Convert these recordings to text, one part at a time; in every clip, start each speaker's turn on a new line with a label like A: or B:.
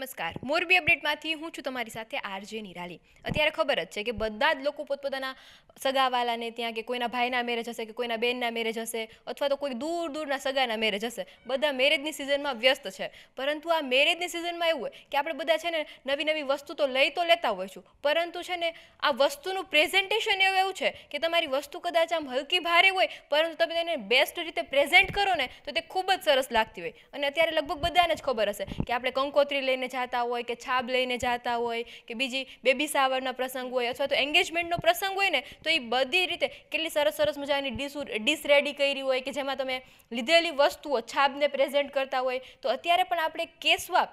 A: નમસ્કાર મોરબી અપડેટમાંથી હું છું તમારી સાથે આરજે નિરાલી અત્યારે ખબર જ છે કે બધા જ લોકો પોતપોતાના સગાવાલાને ત્યાં કે કોઈના ભાઈના મેરેજ હશે કે કોઈના બેનના મેરેજ હશે અથવા તો કોઈ દૂર દૂરના સગાના મેરેજ હશે બધા મેરેજની સિઝનમાં વ્યસ્ત છે પરંતુ આ મેરેજની સિઝનમાં એવું હોય કે આપણે બધા છે ને નવી નવી વસ્તુ તો લઈ તો લેતા હોઈશું પરંતુ છે ને આ વસ્તુનું પ્રેઝન્ટેશન એવું એવું છે કે તમારી વસ્તુ કદાચ આમ હલકી ભારે હોય પરંતુ તમે તેને બેસ્ટ રીતે પ્રેઝન્ટ કરો ને તો તે ખૂબ જ સરસ લાગતી હોય અને અત્યારે લગભગ બધાને જ ખબર હશે કે આપણે કંકોત્રી લઈને લઈને જતા હોય કે છાબ લઈને જતા હોય કે બીજી બેબી સાવરના પ્રસંગ હોય અથવા તો એન્ગેજમેન્ટનો પ્રસંગ હોય ને તો એ બધી રીતે કેટલી સરસ સરસ મજાની ડીશ ડીશ રેડી કરી હોય કે જેમાં તમે લીધેલી વસ્તુઓ છાબને પ્રેઝન્ટ કરતા હોય તો અત્યારે પણ આપણે કેસવા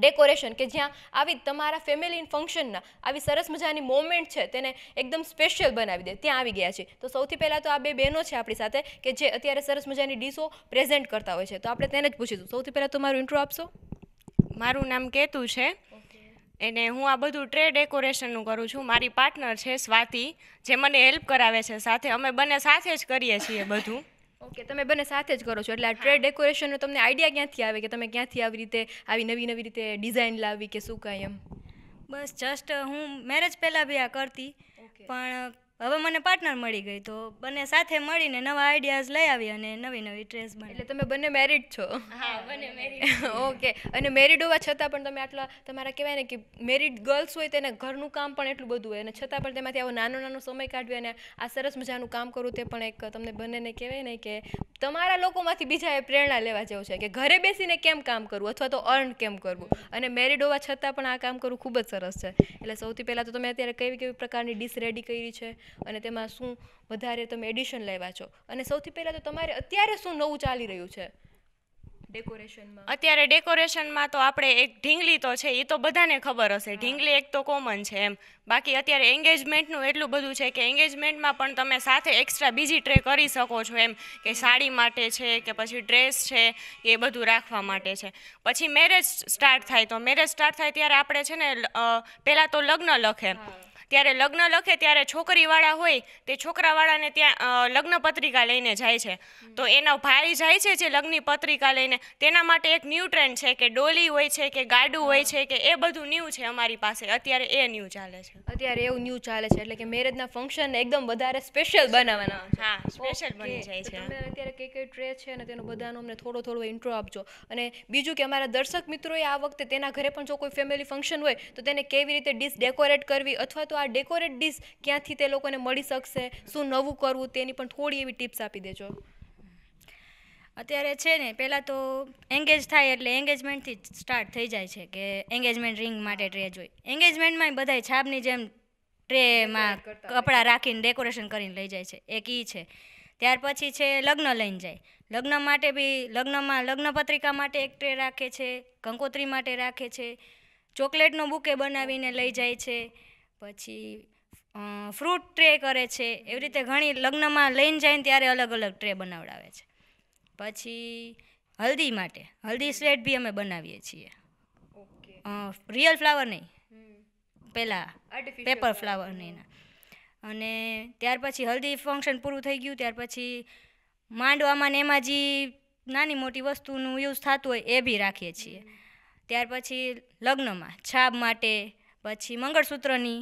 A: ડેકોરેશન કે જ્યાં આવી તમારા ફેમિલી ફંક્શનના આવી સરસ મજાની મોમેન્ટ છે તેને એકદમ સ્પેશિયલ બનાવી દે ત્યાં આવી ગયા છે તો સૌથી પહેલાં તો આ બે બહેનો છે આપણી સાથે કે જે અત્યારે સરસ
B: મજાની ડીશો પ્રેઝન્ટ કરતા હોય છે તો આપણે તેને જ પૂછીશું સૌથી પહેલાં તમારું ઇન્ટ્રો આપશો મારું નામ કેતુ છે એને હું આ બધું ટ્રે ડેકોરેશનનું કરું છું મારી પાર્ટનર છે સ્વાતિ જે મને હેલ્પ કરાવે છે સાથે અમે બંને સાથે જ કરીએ છીએ બધું ઓકે તમે બંને સાથે જ કરો છો એટલે આ ટ્રે ડેકોરેશનનો તમને આઈડિયા ક્યાંથી આવે કે તમે ક્યાંથી આવી રીતે આવી નવી નવી રીતે
C: ડિઝાઇન લાવી કે શું કાંઈ એમ બસ જસ્ટ હું મેરેજ પહેલાં બી આ કરતી પણ હવે મને પાર્ટનર મળી ગઈ તો બંને સાથે મળીને નવા આઈડિયાઝ લઈ આવી અને નવી નવી ડ્રેસ બની એટલે તમે બંને મેરિડ છો
B: હા બંને મેરિડ
C: ઓકે અને મેરિડ હોવા છતાં
A: પણ તમે આટલા તમારા કહેવાય ને કે મેરિડ ગર્લ્સ હોય તેને ઘરનું કામ પણ એટલું બધું હોય અને છતાં પણ તેમાંથી આવો નાનો નાનો સમય કાઢ્યો અને આ સરસ મજાનું કામ કરવું તે પણ એક તમને બંનેને કહેવાય ને કે તમારા લોકોમાંથી બીજાએ પ્રેરણા લેવા જેવું છે કે ઘરે બેસીને કેમ કામ કરવું અથવા તો અર્ન કેમ કરવું અને મેરીડ હોવા છતાં પણ આ કામ કરવું ખૂબ જ સરસ છે એટલે સૌથી પહેલાં તો તમે અત્યારે કેવી કેવી પ્રકારની ડીશ રેડી કરી છે અને તેમાં શું વધારે તમે એડિશન લેવા છો અને સૌથી પહેલાં તો તમારે અત્યારે
B: શું નવું ચાલી રહ્યું છે
A: ડેકોરેશનમાં
B: અત્યારે ડેકોરેશનમાં તો આપણે એક ઢીંગલી તો છે એ તો બધાને ખબર હશે ઢીંગલી એક તો કોમન છે એમ બાકી અત્યારે એન્ગેજમેન્ટનું એટલું બધું છે કે એન્ગેજમેન્ટમાં પણ તમે સાથે એક્સ્ટ્રા બીજી ટ્રે કરી શકો છો એમ કે સાડી માટે છે કે પછી ડ્રેસ છે એ બધું રાખવા માટે છે પછી મેરેજ સ્ટાર્ટ થાય તો મેરેજ સ્ટાર્ટ થાય ત્યારે આપણે છે ને પહેલાં તો લગ્ન લખે ત્યારે લગ્ન લખે ત્યારે છોકરીવાળા હોય તે છોકરાવાળાને ત્યાં લગ્ન પત્રિકા લઈને જાય છે તો એનો ભાઈ જાય છે જે લગ્નની પત્રિકા લઈને તેના માટે એક ન્યૂ ટ્રેન્ડ છે કે ડોલી હોય છે કે ગાડું હોય છે કે એ બધું ન્યૂ છે અમારી પાસે અત્યારે એ ન્યૂ ચાલે છે અત્યારે
A: એવું ન્યૂ ચાલે છે એટલે કે મેરેજના ફંક્શન એકદમ વધારે સ્પેશિયલ બનાવવાના હા
B: સ્પેશિયલ બની જાય છે તમે અત્યારે કઈ કઈ
A: ટ્રે છે અને તેનો બધાનો અમને થોડો થોડો ઇન્ટ્રો આપજો અને બીજું કે અમારા દર્શક મિત્રોએ આ વખતે તેના ઘરે પણ જો કોઈ ફેમિલી ફંક્શન હોય તો તેને કેવી રીતે ડીશ ડેકોરેટ કરવી અથવા તો આ ડેકોરેટ ડીશ
C: ક્યાંથી તે લોકોને મળી શકશે શું નવું કરવું તેની પણ થોડી એવી ટિપ્સ આપી દેજો અત્યારે છે ને પહેલાં તો એંગેજ થાય એટલે એન્ગેજમેન્ટથી સ્ટાર્ટ થઈ જાય છે કે એન્ગેજમેન્ટ રિંગ માટે ટ્રે જોઈ એન્ગેજમેન્ટમાં બધાય છાપની જેમ ટ્રેમાં કપડાં રાખીને ડેકોરેશન કરીને લઈ જાય છે એક ઈ છે ત્યાર પછી છે લગ્ન લઈને જાય લગ્ન માટે બી લગ્નમાં લગ્ન પત્રિકા માટે એક ટ્રે રાખે છે કંકોત્રી માટે રાખે છે ચોકલેટનો બુકે બનાવીને લઈ જાય છે પછી ફ્રૂટ ટ્રે કરે છે એવી રીતે ઘણી લગ્નમાં લઈને જાય ને ત્યારે અલગ અલગ ટ્રે બનાવડાવે છે પછી હલ્દી માટે હલ્દી સ્વેટ બી અમે બનાવીએ છીએ રિયલ ફ્લાવર નહીં પહેલાં પેપર ફ્લાવર નહીં અને ત્યાર પછી હલ્દી ફંક્શન પૂરું થઈ ગયું ત્યાર પછી માંડવામાં ને એમાં જે નાની મોટી વસ્તુનું યુઝ થતું હોય એ બી રાખીએ છીએ ત્યાર પછી લગ્નમાં છાબ માટે પછી મંગળસૂત્રની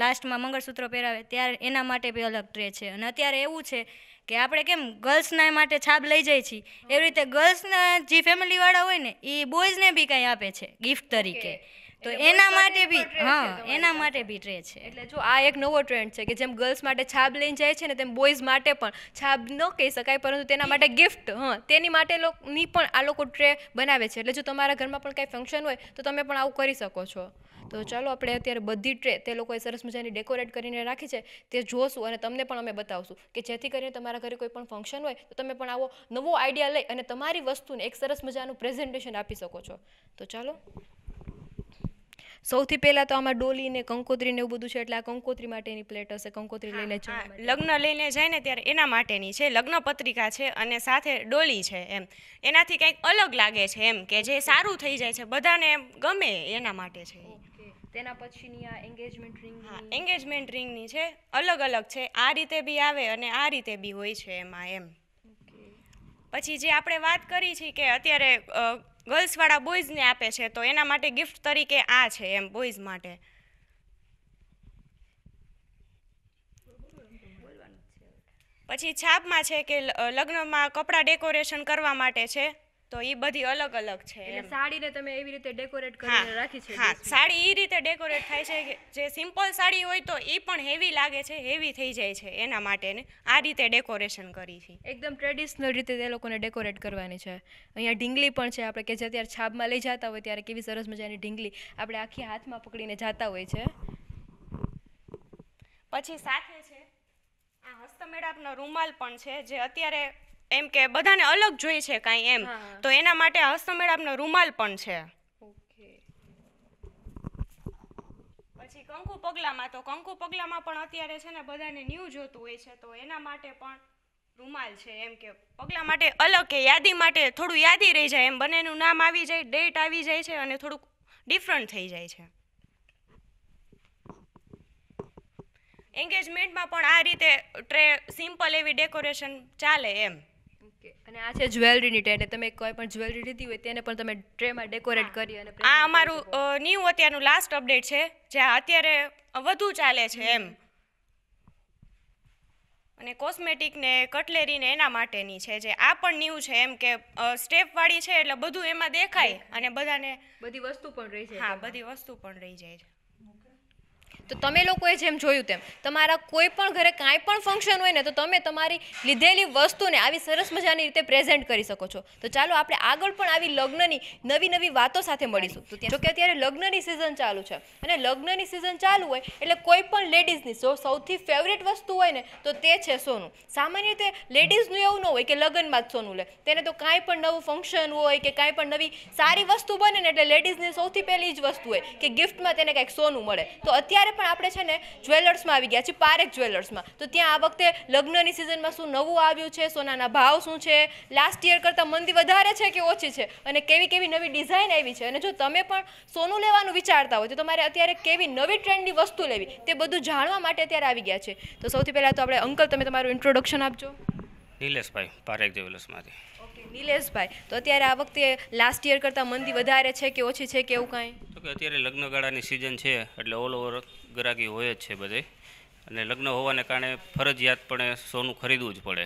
C: લાસ્ટમાં મંગળસૂત્ર પહેરાવે ત્યારે એના માટે બી અલગ ટ્રે છે અને અત્યારે એવું છે કે આપણે કેમ ગર્લ્સના માટે છાપ લઈ જઈએ છીએ એવી રીતે ગર્લ્સના જે ફેમિલીવાળા હોય ને એ બોયઝને બી કંઈ આપે છે ગિફ્ટ તરીકે તો એના માટે બી હા એના માટે બી ટ્રે છે એટલે જો આ એક નવો
A: ટ્રેન્ડ છે કે જેમ ગર્લ્સ માટે છાબ લઈને જાય છે ને તેમ બોયઝ માટે પણ છાબ ન કહી શકાય પરંતુ તેના માટે ગિફ્ટ હા તેની માટે ની પણ આ લોકો ટ્રે બનાવે છે એટલે જો તમારા ઘરમાં પણ કાંઈ ફંક્શન હોય તો તમે પણ આવું કરી શકો છો તો ચાલો આપણે અત્યારે બધી ટ્રે તે લોકોએ સરસ મજાની ડેકોરેટ કરીને રાખી છે તે જોશું અને તમને પણ અમે બતાવશું કે જેથી કરીને તમારા ઘરે કોઈ પણ ફંક્શન હોય તો તમે પણ આવો નવો આઈડિયા લઈ અને તમારી વસ્તુને એક સરસ મજાનું પ્રેઝન્ટેશન આપી શકો છો તો ચાલો સૌથી પહેલાં તો આમાં ડોલી ને કંકોત્રી ને એવું બધું છે એટલે આ કંકોત્રી માટેની
B: પ્લેટ હશે કંકોત્રી લઈને જાય લગ્ન લઈને જાય ને ત્યારે એના માટેની છે લગ્ન પત્રિકા છે અને સાથે ડોલી છે એમ એનાથી કંઈક અલગ લાગે છે એમ કે જે સારું થઈ જાય છે બધાને ગમે એના માટે છે તેના પછીની આ એન્ગેજમેન્ટ રિંગ હા એન્ગેજમેન્ટ રિંગની છે અલગ અલગ છે આ રીતે બી આવે અને આ રીતે બી હોય છે એમાં એમ પછી જે આપણે વાત કરી છે કે અત્યારે ગર્લ્સવાળા બોયઝને આપે છે તો એના માટે ગિફ્ટ તરીકે આ છે એમ બોયઝ માટે પછી છાપમાં છે કે લગ્નમાં કપડાં ડેકોરેશન કરવા માટે છે તો એ બધી અલગ અલગ છે એટલે સાડીને તમે એવી
A: રીતે ડેકોરેટ કરીને રાખી છે હા
B: સાડી એ રીતે ડેકોરેટ થાય છે કે જે સિમ્પલ સાડી હોય તો એ પણ હેવી લાગે છે હેવી થઈ જાય છે એના માટેને આ રીતે ડેકોરેશન કરી છે
A: એકદમ ટ્રેડિશનલ રીતે તે લોકોને ડેકોરેટ કરવાની છે અહીંયા ઢીંગલી પણ છે આપણે કે જે અત્યારે છાબમાં લઈ જતા હોય ત્યારે કેવી સરસ મજાની ઢીંગલી આપણે આખી હાથમાં પકડીને જતા હોય છે
B: પછી સાથે છે આ હસ્તમેળાપનો રૂમાલ પણ છે જે અત્યારે એમ કે બધાને અલગ જોઈએ છે કાંઈ એમ તો એના માટે હસ્તમેળાપનો રૂમાલ પણ છે પછી કંકુ પગલામાં તો કંકુ પગલામાં પણ અત્યારે છે ને બધાને ન્યૂ જોતું હોય છે તો એના માટે પણ રૂમાલ છે એમ કે પગલા માટે અલગ કે યાદી માટે થોડું યાદી રહી જાય એમ બંનેનું નામ આવી જાય ડેટ આવી જાય છે અને થોડુંક ડિફરન્ટ થઈ જાય છે એન્ગેજમેન્ટમાં પણ આ રીતે ટ્રે સિમ્પલ એવી ડેકોરેશન ચાલે એમ ઓકે અને આ છે જ્વેલરીની ટ્રે એટલે તમે કોઈ પણ જ્વેલરી લીધી હોય તેને પણ તમે ટ્રેમાં ડેકોરેટ કરી અને આ અમારું ન્યૂ અત્યારનું લાસ્ટ અપડેટ છે જે અત્યારે વધુ ચાલે છે એમ અને કોસ્મેટિક ને કટલેરી ને એના માટેની છે જે આ પણ ન્યૂ છે એમ કે સ્ટેપ વાળી છે એટલે બધું એમાં દેખાય અને બધાને બધી વસ્તુ પણ રહી જાય હા બધી વસ્તુ પણ રહી જાય છે
A: તો તમે લોકોએ જેમ જોયું તેમ તમારા કોઈ પણ ઘરે કાંઈ પણ ફંક્શન હોય ને તો તમે તમારી લીધેલી વસ્તુને આવી સરસ મજાની રીતે પ્રેઝેન્ટ કરી શકો છો તો ચાલો આપણે આગળ પણ આવી લગ્નની નવી નવી વાતો સાથે મળીશું તો જો કે અત્યારે લગ્નની સિઝન ચાલુ છે અને લગ્નની સિઝન ચાલુ હોય એટલે કોઈ પણ લેડીઝની જો સૌથી ફેવરેટ વસ્તુ હોય ને તો તે છે સોનું સામાન્ય રીતે લેડીઝનું એવું ન હોય કે લગ્નમાં જ સોનું લે તેને તો કાંઈ પણ નવું ફંક્શન હોય કે કાંઈ પણ નવી સારી વસ્તુ બને ને એટલે લેડીઝની સૌથી પહેલી જ વસ્તુ હોય કે ગિફ્ટમાં તેને કાંઈક સોનું મળે તો અત્યારે અત્યારે પણ આપણે છે ને જ્વેલર્સમાં આવી ગયા છીએ પારેખ જ્વેલર્સમાં તો ત્યાં આ વખતે લગ્નની સિઝનમાં શું નવું આવ્યું છે સોનાના ભાવ શું છે લાસ્ટ યર કરતાં મંદી વધારે છે કે ઓછી છે અને કેવી કેવી નવી ડિઝાઇન આવી છે અને જો તમે પણ સોનું લેવાનું વિચારતા હોય તો તમારે અત્યારે કેવી નવી ટ્રેન્ડની વસ્તુ લેવી તે બધું જાણવા માટે અત્યારે આવી ગયા છે તો સૌથી પહેલાં તો આપણે અંકલ તમે તમારું ઇન્ટ્રોડક્શન આપજો
D: નિલેશભાઈ પારેખ જ્વેલર્સમાંથી
A: નિલેશભાઈ તો અત્યારે આ વખતે લાસ્ટ યર કરતાં મંદી વધારે છે કે ઓછી છે કે એવું કાંઈ
D: તો કે અત્યારે લગ્નગાળાની સિઝન છે એટલે ઓલ ઓવર ગ્રાહકી હોય જ છે બધે અને લગ્ન હોવાને કારણે ફરજિયાતપણે સોનું ખરીદવું જ પડે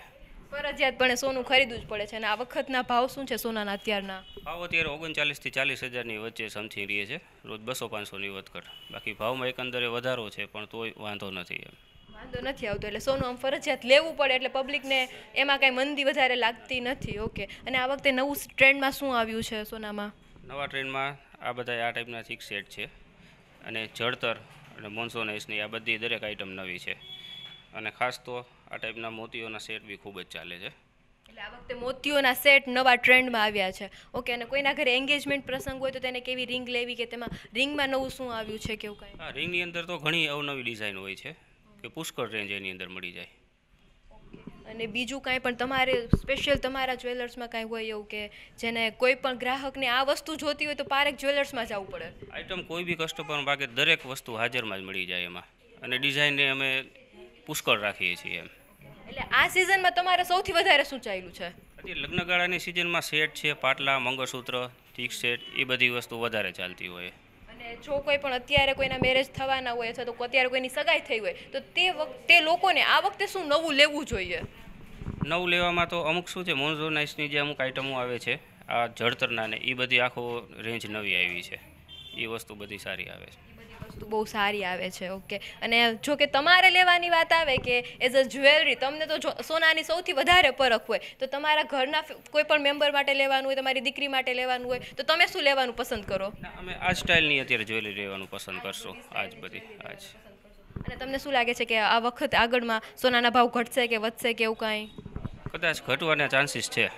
A: ફરજિયાતપણે સોનું ખરીદવું જ પડે છે અને આ વખતના ભાવ શું છે સોનાના અત્યારના
D: ભાવ અત્યારે ઓગણચાલીસથી ચાલીસ હજારની વચ્ચે સમજી રહી છે રોજ બસો પાંચસોની વધઘટ બાકી ભાવમાં એકંદરે વધારો છે પણ તોય વાંધો નથી એમ
A: વાંધો નથી આવતો એટલે સોનું આમ ફરજિયાત લેવું પડે એટલે પબ્લિકને એમાં કાંઈ મંદી વધારે લાગતી નથી ઓકે અને આ વખતે નવું ટ્રેન્ડમાં શું આવ્યું છે સોનામાં
D: નવા ટ્રેન્ડમાં આ બધા આ ટાઈપના સિક્સ સેટ છે અને જળતર અને મોનસોન આઈસની આ બધી દરેક આઇટમ નવી છે અને ખાસ તો આ ટાઈપના મોતીઓના સેટ બી ખૂબ જ ચાલે છે એટલે
A: આ વખતે મોતીઓના સેટ નવા ટ્રેન્ડમાં આવ્યા છે ઓકે અને કોઈના ઘરે એન્ગેજમેન્ટ પ્રસંગ હોય તો તેને કેવી રિંગ લેવી કે તેમાં રિંગમાં નવું શું આવ્યું છે કેવું
D: કાંઈ રિંગની અંદર તો ઘણી અવનવી ડિઝાઇન હોય છે કે પુષ્કળ રેન્જ એની અંદર મળી જાય
A: અને બીજું કાંઈ પણ તમારે સ્પેશિયલ તમારા જ્વેલર્સમાં કાંઈ હોય એવું કે જેને કોઈ પણ ગ્રાહકને આ વસ્તુ જોતી હોય તો પારેક જ્વેલર્સમાં જવું પડે
D: આઇટમ કોઈ બી કસ્ટમર માગે દરેક વસ્તુ હાજરમાં જ મળી જાય એમાં અને ડિઝાઇનને અમે પુષ્કળ રાખીએ છીએ એમ
A: એટલે આ સિઝનમાં તમારે સૌથી વધારે શું ચાલ્યું છે
D: લગ્નગાળાની સિઝનમાં સેટ છે પાટલા મંગળસૂત્ર ઠીક સેટ એ બધી વસ્તુ વધારે ચાલતી હોય
A: જો કોઈ પણ અત્યારે કોઈના મેરેજ થવાના હોય અથવા તો અત્યારે કોઈની સગાઈ થઈ હોય તો તે વખતે લોકોને આ વખતે શું નવું લેવું જોઈએ
D: નવું લેવામાં તો અમુક શું છે મોન્ઝોનાઇસની જે અમુક આઇટમો આવે છે આ જળતરનાને એ બધી આખો રેન્જ નવી આવી છે એ વસ્તુ બધી સારી આવે છે
A: તો બહુ સારી આવે છે ઓકે અને જો કે તમારે લેવાની વાત આવે કે એઝ અ જ્વેલરી તમને તો સોનાની સૌથી વધારે પરખ હોય તો તમારા ઘરના કોઈ પણ મેમ્બર માટે લેવાનું હોય તમારી દીકરી માટે લેવાનું હોય તો તમે શું લેવાનું પસંદ કરો
D: અમે આ સ્ટાઇલની અત્યારે જ્વેલરી લેવાનું પસંદ કરશો આજ બધી આજ
A: અને તમને શું લાગે છે કે આ વખત આગળમાં સોનાના ભાવ ઘટશે કે વધશે કે એવું કાંઈ
D: કદાચ ઘટવાના ચાન્સીસ છે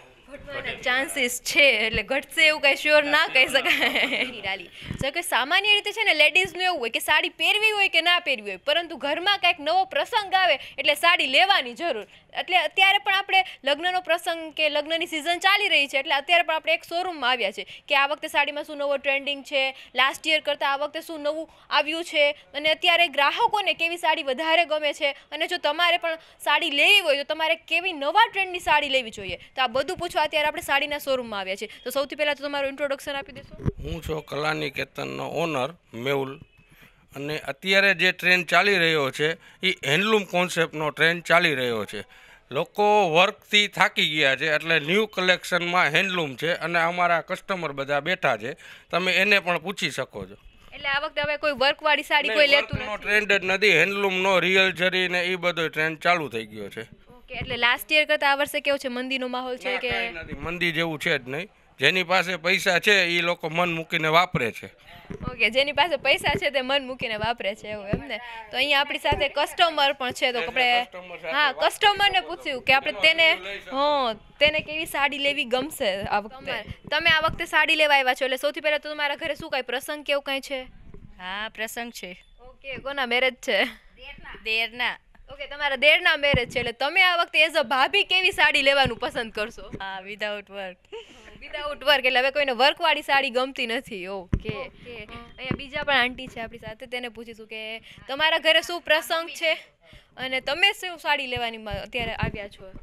A: ચાન્સીસ છે એટલે ઘટશે એવું કાંઈ શ્યોર ના કહી શકાય જો કે સામાન્ય રીતે છે ને લેડીઝનું એવું હોય કે સાડી પહેરવી હોય કે ના પહેરવી હોય પરંતુ ઘરમાં કાંઈક નવો પ્રસંગ આવે એટલે સાડી લેવાની જરૂર એટલે અત્યારે પણ આપણે લગ્નનો પ્રસંગ કે લગ્નની સિઝન ચાલી રહી છે એટલે અત્યારે પણ આપણે એક શોરૂમમાં આવ્યા છે કે આ વખતે સાડીમાં શું નવો ટ્રેન્ડિંગ છે લાસ્ટ યર કરતાં આ વખતે શું નવું આવ્યું છે અને અત્યારે ગ્રાહકોને કેવી સાડી વધારે ગમે છે અને જો તમારે પણ સાડી લેવી હોય તો તમારે કેવી નવા ટ્રેન્ડની સાડી લેવી જોઈએ તો આ બધું પૂછવા અત્યારે આપણે સાડીના શોરૂમમાં આવ્યા છીએ તો સૌથી પહેલાં તો તમારું ઇન્ટ્રોડક્શન આપી દેશો
D: હું છું કલાનિકેતનનો ઓનર મેઉલ અને અત્યારે જે ટ્રેન ચાલી રહ્યો છે એ હેન્ડલૂમ કોન્સેપ્ટનો ટ્રેન્ડ ચાલી રહ્યો છે લોકો વર્કથી થાકી ગયા છે એટલે ન્યૂ કલેક્શનમાં હેન્ડલૂમ છે અને અમારા કસ્ટમર બધા બેઠા છે તમે એને પણ પૂછી શકો છો
A: એટલે આ વખતે હવે કોઈ વર્ક સાડી કોઈ લેતું નથી
D: ટ્રેન્ડ જ નથી હેન્ડલૂમનો રિયલ જરી ને એ બધો ટ્રેન્ડ ચાલુ થઈ ગયો છે
A: ઓકે એટલે લાસ્ટ યર કરતાં આ વર્ષે કેવો છે મંદીનો માહોલ છે કે કાંઈ
D: મંદી જેવું છે જ નહીં જેની પાસે પૈસા છે એ લોકો મન મૂકીને વાપરે છે
A: ઓકે જેની પાસે પૈસા છે તે મન મૂકીને વાપરે છે એવું એમને તો અહીંયા આપણી સાથે કસ્ટમર પણ છે તો આપણે હા કસ્ટમરને પૂછ્યું કે આપણે તેને હં તેને કેવી સાડી લેવી ગમશે આ વખતે તમે આ વખતે સાડી લેવા આવ્યા છો એટલે સૌથી પહેલાં તો તમારા ઘરે શું કાંઈ પ્રસંગ કેવું કાંઈ છે હા પ્રસંગ છે ઓકે કોના મેરેજ છે દેરના ઓકે તમારા દેરના મેરેજ છે એટલે તમે આ વખતે એઝ અ ભાભી કેવી સાડી લેવાનું પસંદ કરશો હા વિધાઉટ વર્ક વિધાઉટ વર્ક એટલે હવે કોઈને વર્ક વાળી સાડી ગમતી નથી ઓકે અહીંયા બીજા પણ આંટી છે આપણી સાથે તેને પૂછીશું કે તમારા ઘરે શું પ્રસંગ છે અને તમે શું સાડી લેવાની અત્યારે આવ્યા છો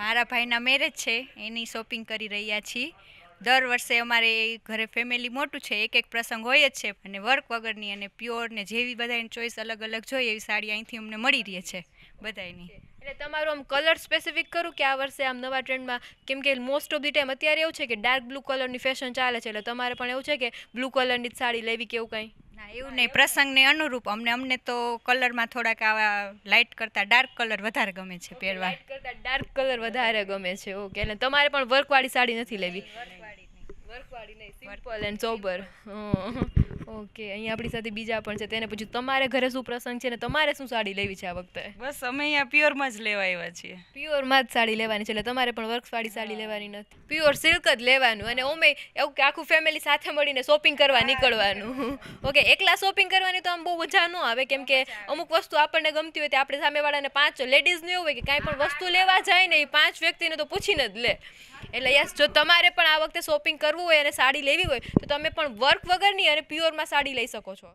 A: મારા ભાઈના મેરેજ છે
C: એની શોપિંગ કરી રહ્યા છીએ દર વર્ષે અમારે ઘરે ફેમિલી મોટું છે એક એક પ્રસંગ હોય જ છે અને વર્ક વગરની અને પ્યોર ને જેવી બધાની ચોઈસ અલગ અલગ જોઈએ એવી સાડી અહીંથી અમને મળી રહી છે બધાની
A: એટલે તમારું આમ કલર સ્પેસિફિક કરું કે આ વર્ષે આમ નવા ટ્રેન્ડમાં કેમ કે મોસ્ટ ઓફ ધી ટાઈમ અત્યારે એવું છે કે ડાર્ક બ્લુ કલરની ફેશન ચાલે છે એટલે તમારે પણ એવું છે કે બ્લુ કલરની જ
C: સાડી લેવી કે એવું કંઈ ના એવું નહીં પ્રસંગને અનુરૂપ અમને અમને તો કલરમાં થોડાક આવા લાઇટ કરતાં ડાર્ક કલર વધારે ગમે છે પહેરવા
A: કરતાં ડાર્ક કલર વધારે ગમે છે ઓકે એટલે તમારે પણ વર્કવાળી સાડી નથી લેવી
C: વર્કવાળી નહીં સિમ્પલ
A: એન્ડ સોબર ઓકે અહીંયા આપણી સાથે બીજા પણ છે તેને પૂછ્યું તમારે ઘરે શું પ્રસંગ છે ને તમારે શું સાડી લેવી છે આ
B: વખતે બસ અમે અહીંયા પ્યોરમાં જ લેવા આવ્યા છીએ
A: પ્યોરમાં જ સાડી લેવાની છે એટલે તમારે પણ વર્કવાળી સાડી લેવાની નથી પ્યોર સિલ્ક જ લેવાનું અને ઓમે એવું કે આખું ફેમિલી સાથે મળીને શોપિંગ કરવા નીકળવાનું ઓકે એકલા શોપિંગ કરવાની તો આમ બહુ મજા ન આવે કેમ કે અમુક વસ્તુ આપણને ગમતી હોય તે આપણે સામેવાળાને પાંચ લેડીઝ નહીં હોય કે કાંઈ પણ વસ્તુ લેવા જાય ને એ પાંચ વ્યક્તિને તો પૂછીને જ લે એટલે યસ જો તમારે પણ આ વખતે શોપિંગ કરવું હોય અને સાડી લેવી હોય તો તમે પણ વર્ક વગરની અને પ્યોર કલરમાં સાડી લઈ શકો છો